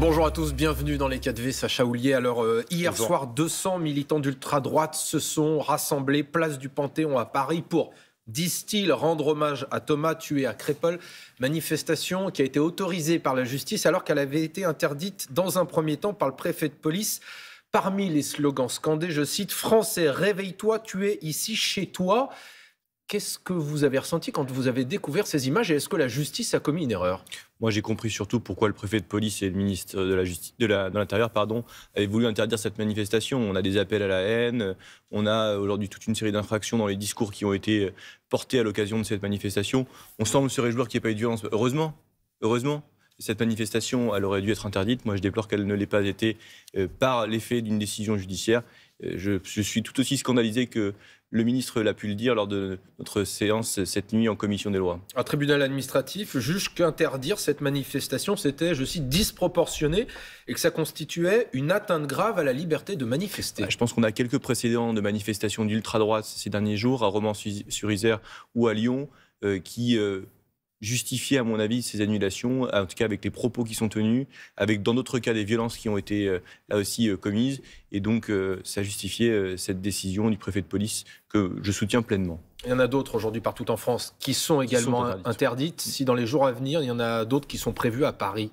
Bonjour à tous, bienvenue dans les 4V, Sacha Houlier. Alors, euh, hier soir, 200 militants d'ultra-droite se sont rassemblés place du Panthéon à Paris pour disent-ils, rendre hommage à Thomas tué à Crépol. Manifestation qui a été autorisée par la justice alors qu'elle avait été interdite dans un premier temps par le préfet de police. Parmi les slogans scandés, je cite Français, réveille-toi, tu es ici chez toi. Qu'est-ce que vous avez ressenti quand vous avez découvert ces images et est-ce que la justice a commis une erreur Moi, j'ai compris surtout pourquoi le préfet de police et le ministre de la justice, de l'intérieur, pardon, avaient voulu interdire cette manifestation. On a des appels à la haine, on a aujourd'hui toute une série d'infractions dans les discours qui ont été portés à l'occasion de cette manifestation. On semble se réjouir qu'il n'y ait pas eu de violence. Heureusement, heureusement. Cette manifestation, elle aurait dû être interdite. Moi, je déplore qu'elle ne l'ait pas été euh, par l'effet d'une décision judiciaire. Euh, je suis tout aussi scandalisé que le ministre l'a pu le dire lors de notre séance cette nuit en commission des lois. Un tribunal administratif juge qu'interdire cette manifestation, c'était, je cite, disproportionné et que ça constituait une atteinte grave à la liberté de manifester. Ah, je pense qu'on a quelques précédents de manifestations d'ultra-droite ces derniers jours, à Romans-sur-Isère ou à Lyon, euh, qui euh, justifier, à mon avis, ces annulations, en tout cas avec les propos qui sont tenus, avec dans d'autres cas des violences qui ont été euh, là aussi euh, commises. Et donc, euh, ça justifiait cette décision du préfet de police que je soutiens pleinement. Il y en a d'autres aujourd'hui partout en France qui sont également interdites. Si dans les jours à venir, il y en a d'autres qui sont prévues à Paris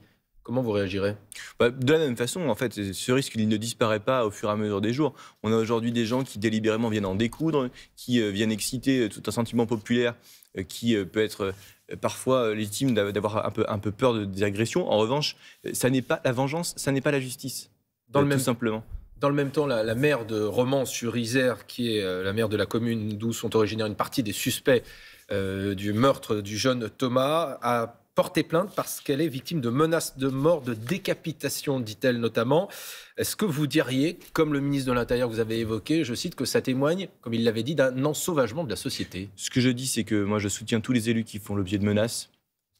Comment vous réagirez bah, De la même façon, en fait, ce risque, il ne disparaît pas au fur et à mesure des jours. On a aujourd'hui des gens qui délibérément viennent en découdre, qui euh, viennent exciter euh, tout un sentiment populaire euh, qui peut être parfois légitime d'avoir un peu, un peu peur des agressions. En revanche, ça n'est pas la vengeance, ça n'est pas la justice. Dans le même... simplement. Dans le même temps, la, maire de Romans-sur-Isère, qui est la maire de la commune d'où sont originaires une partie des suspects du meurtre du jeune Thomas, a porter plainte parce qu'elle est victime de menaces de mort, de décapitation, dit-elle notamment. Est-ce que vous diriez, comme le ministre de l'Intérieur vous avez évoqué, je cite, que ça témoigne, comme il l'avait dit, d'un ensauvagement de la société Ce que je dis, c'est que moi, je soutiens tous les élus qui font l'objet de menaces,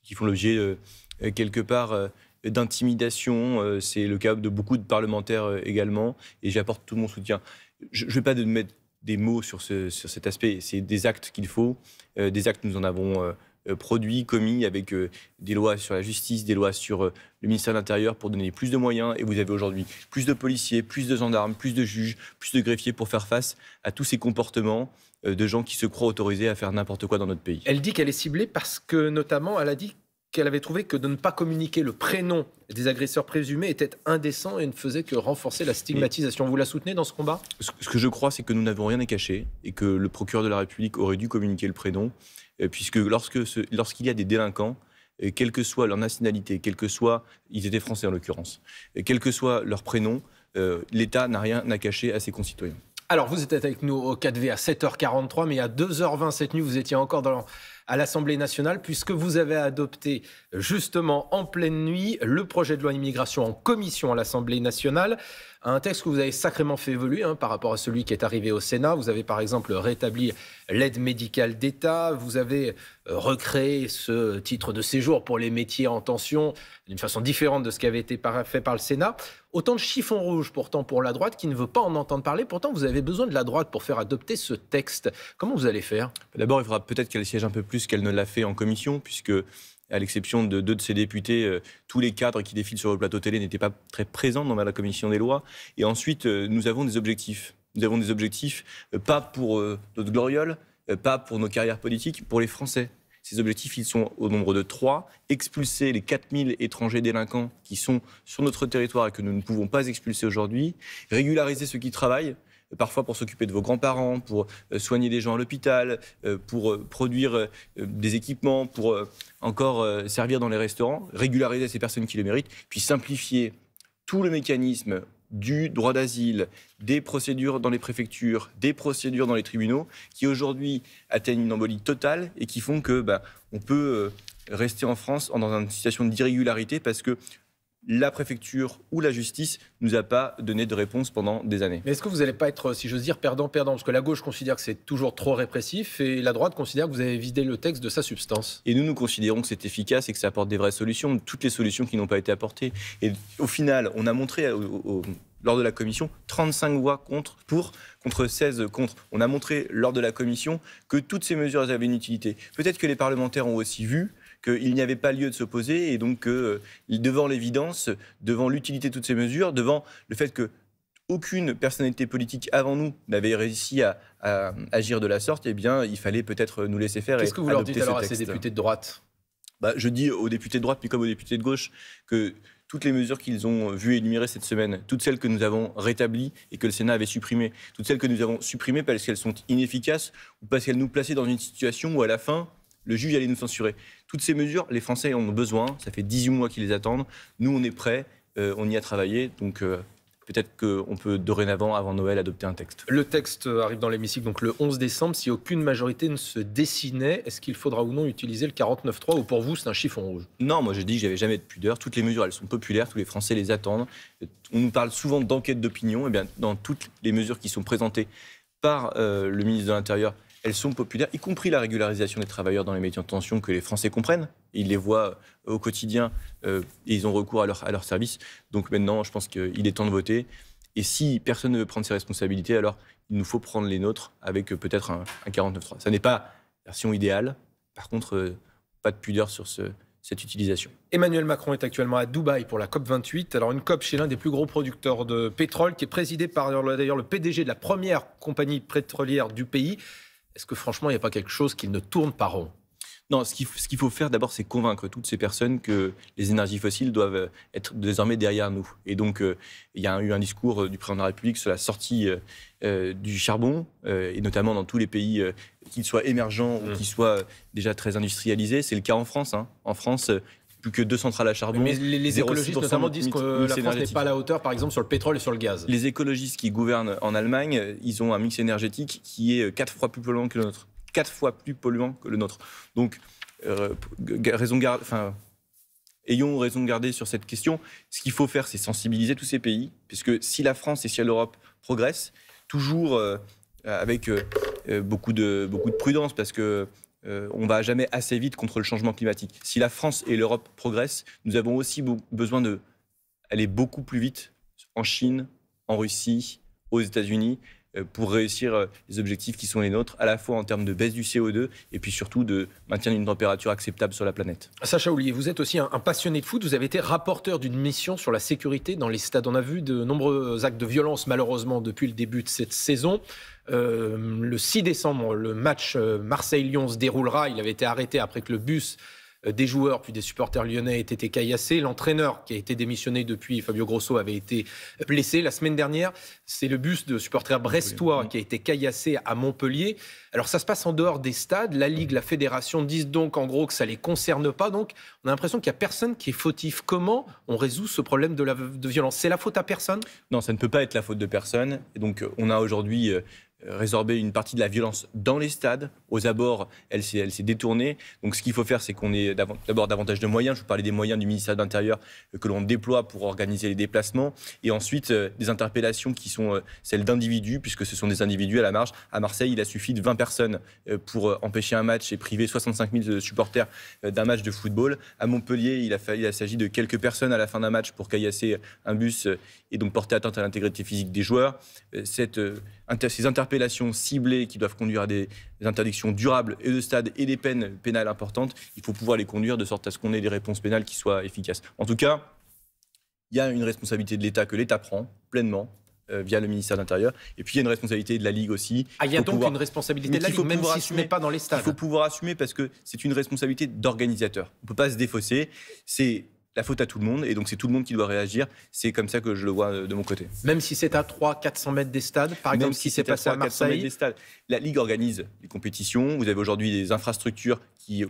qui font l'objet, euh, euh, quelque part, euh, d'intimidation. c'est le cas de beaucoup de parlementaires également, et j'apporte tout mon soutien. Je ne vais pas de mettre des mots sur, ce, sur cet aspect, c'est des actes qu'il faut. des actes, nous en avons euh, produits commis avec euh, des lois sur la justice, des lois sur euh, le ministère de l'Intérieur pour donner plus de moyens. Et vous avez aujourd'hui plus de policiers, plus de gendarmes, plus de juges, plus de greffiers pour faire face à tous ces comportements de gens qui se croient autorisés à faire n'importe quoi dans notre pays. Elle dit qu'elle est ciblée parce que, notamment, elle a dit qu'elle avait trouvé que de ne pas communiquer le prénom des agresseurs présumés était indécent et ne faisait que renforcer la stigmatisation. Vous la soutenez dans ce combat Ce que je crois, c'est que nous n'avons rien à cacher et que le procureur de la République aurait dû communiquer le prénom euh, puisque lorsqu'il y a des délinquants, euh, quelle que soit leur nationalité, quel que soit, ils étaient français en l'occurrence, euh, quel que soit leur prénom, l'État n'a rien à cacher à ses concitoyens. Alors, vous êtes avec nous au 4V à 7h43, mais à 2h20 cette nuit, vous étiez encore dans à l'Assemblée nationale, puisque vous avez adopté justement en pleine nuit le projet de loi immigration en commission à l'Assemblée nationale un texte que vous avez sacrément fait évoluer hein, par rapport à celui qui est arrivé au Sénat. Vous avez par exemple rétabli l'aide médicale d'État, vous avez euh, recréé ce titre de séjour pour les métiers en tension d'une façon différente de ce qui avait été fait par le Sénat. Autant de chiffons rouges pourtant pour la droite qui ne veut pas en entendre parler. Pourtant, vous avez besoin de la droite pour faire adopter ce texte. Comment vous allez faire D'abord, il faudra peut-être qu'elle siège un peu plus qu'elle ne l'a fait en commission, puisque à l'exception de deux de ses députés, euh, tous les cadres qui défilent sur le plateau télé n'étaient pas très présents dans la commission des lois. Et ensuite, euh, nous avons des objectifs. Nous avons des objectifs, euh, pas pour notre gloriole, pas pour nos carrières politiques, pour les Français. Ces objectifs, ils sont au nombre de trois. Expulser les 4000 étrangers délinquants qui sont sur notre territoire et que nous ne pouvons pas expulser aujourd'hui. Régulariser ceux qui travaillent euh, parfois pour s'occuper de vos grands-parents, pour euh, soigner des gens à l'hôpital, euh, pour produire des équipements, pour encore servir dans les restaurants, régulariser ces personnes qui le méritent, puis simplifier tout le mécanisme du droit d'asile, des procédures dans les préfectures, des procédures dans les tribunaux, qui aujourd'hui atteignent une embolie totale et qui font que bah, on peut euh, rester en France dans une situation d'irrégularité parce que la préfecture ou la justice ne nous a pas donné de réponse pendant des années. Mais est-ce que vous n'allez pas être, euh, si j'ose dire, perdant-perdant Parce que la gauche considère que c'est toujours trop répressif et la droite considère que vous avez vidé le texte de sa substance. Et nous, nous considérons que c'est efficace et que ça apporte des vraies solutions, toutes les solutions qui n'ont pas été apportées. Et au final, on a montré lors de la commission 35 voix contre pour contre 16 contre. On a montré lors de la commission que toutes ces mesures avaient une utilité. Peut-être que les parlementaires ont aussi vu qu'il n'y avait pas lieu de s'opposer et donc que euh, devant l'évidence, devant l'utilité de toutes ces mesures, devant le fait que aucune personnalité politique avant nous n'avait réussi à, agir de la sorte, eh bien, il fallait peut-être nous laisser faire. Qu'est-ce que vous leur dites alors à ces députés de droite bah, Je dis aux députés de droite, puis comme aux députés de gauche, que toutes les mesures qu'ils ont vues énumérées cette semaine, toutes celles que nous avons rétablies et que le Sénat avait supprimées, toutes celles que nous avons supprimées parce qu'elles sont inefficaces ou parce qu'elles nous plaçaient dans une situation où, à la fin, le juge allait nous censurer. Toutes ces mesures, les Français en ont besoin. Ça fait 18 mois qu'ils les attendent. Nous, on est prêts. Euh, on y a travaillé. Donc. Euh, peut-être qu'on peut dorénavant, avant Noël, adopter un texte. Le texte arrive dans l'hémicycle donc le 11 décembre. Si aucune majorité ne se dessinait, est-ce qu'il faudra ou non utiliser le 49.3 ou pour vous c'est un chiffon rouge Non, moi je dis que j'avais jamais de pudeur. Toutes les mesures, elles sont populaires, tous les Français les attendent. On nous parle souvent d'enquête d'opinion. Eh bien, dans toutes les mesures qui sont présentées par euh, le ministre de l'Intérieur elles sont populaires, y compris la régularisation des travailleurs dans les métiers en tension que les Français comprennent. Ils les voient euh, au quotidien et euh, ils ont recours à leur, à service. Donc maintenant, je pense qu'il est temps de voter. Et si personne ne veut prendre ses responsabilités, alors il nous faut prendre les nôtres avec euh, peut-être un, 49.3. Ça n'est pas la version idéale. Par contre, pas de pudeur sur ce, cette utilisation. Emmanuel Macron est actuellement à Dubaï pour la COP28. Alors une COP chez l'un des plus gros producteurs de pétrole qui est présidé par d'ailleurs le PDG de la première compagnie pétrolière du pays. Est-ce que franchement, il n'y a pas quelque chose qui ne tourne pas rond non, ce qu'il faut faire d'abord, c'est convaincre toutes ces personnes que les énergies fossiles doivent euh, être désormais derrière nous. Et donc, euh, il y a eu un discours euh, du président de la République sur la sortie du charbon, et notamment dans tous les pays, qu'ils soient émergents ou mm. qu'ils soient déjà très industrialisés. C'est le cas en France. Hein. En France, que deux centrales à charbon. Mais les, écologistes notamment disent que euh, la France n'est pas à la hauteur, par exemple, sur le pétrole et sur le gaz. Les écologistes qui gouvernent en Allemagne, ils ont un mix énergétique qui est euh, quatre fois plus polluant que le nôtre. Quatre fois plus polluant que le nôtre. Donc, euh, raison garde. Enfin, ayons raison de garder sur cette question. Ce qu'il faut faire, c'est sensibiliser tous ces pays, puisque si la France et si l'Europe progressent, toujours avec beaucoup, de, beaucoup de prudence, parce que euh, on va jamais assez vite contre le changement climatique. Si la France et l'Europe progressent, nous avons aussi besoin d'aller beaucoup plus vite en Chine, en Russie, aux États-Unis. Euh, pour réussir euh, les objectifs qui sont les nôtres, à la fois en termes de baisse du CO2 et puis surtout de maintien d'une température acceptable sur la planète. Sacha Oulier, vous êtes aussi un, passionné de foot. Vous avez été rapporteur d'une mission sur la sécurité dans les stades. On a vu de nombreux actes de violence, malheureusement, depuis le début de cette saison. Euh, le 6 décembre, le match Marseille-Lyon se déroulera. Il avait été arrêté après que le bus euh, des joueurs puis des supporters lyonnais étaient été caillassés. L'entraîneur qui a été démissionné depuis, Fabio Grosso, avait été blessé la semaine dernière. C'est le bus de supporters brestois mm. qui a été caillassé à Montpellier. Alors ça se passe en dehors des stades. La Ligue, la Fédération disent donc en gros que ça ne les concerne pas. Donc on a l'impression qu'il n'y a personne qui est fautif. Comment on résout ce problème de, violence C'est la faute à personne Non, ça ne peut pas être la faute de personne. Et donc on a aujourd'hui euh, résorber une partie de la violence dans les stades. Aux abords, elle s'est, elle détournée. Donc ce qu'il faut faire, c'est qu'on ait d'abord davantage de moyens. Je vous parlais des moyens du ministère de l'Intérieur euh, que l'on déploie pour organiser les déplacements. Et ensuite, euh, des interpellations qui sont euh, celles d'individus, puisque ce sont des individus à la marge. À Marseille, il a suffi de 20 personnes pour empêcher un match et priver 65 000 supporters d'un match de football. À Montpellier, il a, fallu, il s'agit de quelques personnes à la fin d'un match pour caillasser un bus et donc porter atteinte à l'intégrité physique des joueurs. Cette, ces interpellations appellations ciblées qui doivent conduire à des, interdictions durables et de stade et des peines pénales importantes, il faut pouvoir les conduire de sorte à ce qu'on ait des réponses pénales qui soient efficaces. En tout cas, il y a une responsabilité de l'État que l'État prend pleinement euh, via le ministère de l'Intérieur. Et puis il y a une responsabilité de la Ligue aussi. Ah, il y a donc une responsabilité de la Ligue, même si ce n'est pas dans les stades. Il faut pouvoir assumer parce que c'est une responsabilité d'organisateur. On ne peut pas se défausser. C'est la faute à tout le monde. Et donc, c'est tout le monde qui doit réagir. C'est comme ça que je le vois euh, de mon côté. Même si c'est à 300-400 mètres des stades, par exemple, si, c'est à, Marseille. Des stades. La Ligue organise les compétitions. Vous avez aujourd'hui des infrastructures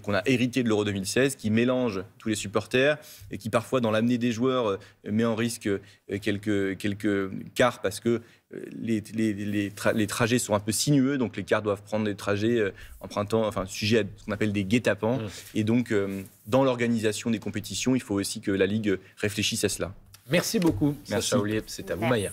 qu'on a hérité de l'Euro 2016, qui mélange tous les supporters et qui parfois, dans l'amener des joueurs, euh, met en risque euh, quelques, quelques quarts parce que euh, les, les, les, les, trajets sont un peu sinueux, donc les cars doivent prendre des trajets en printemps, enfin, sujet à ce qu'on appelle des guet-apens. Mmh. Et donc, dans l'organisation des compétitions, il faut aussi que la Ligue réfléchisse à cela. Merci beaucoup, Merci. C'est à vous, Maya.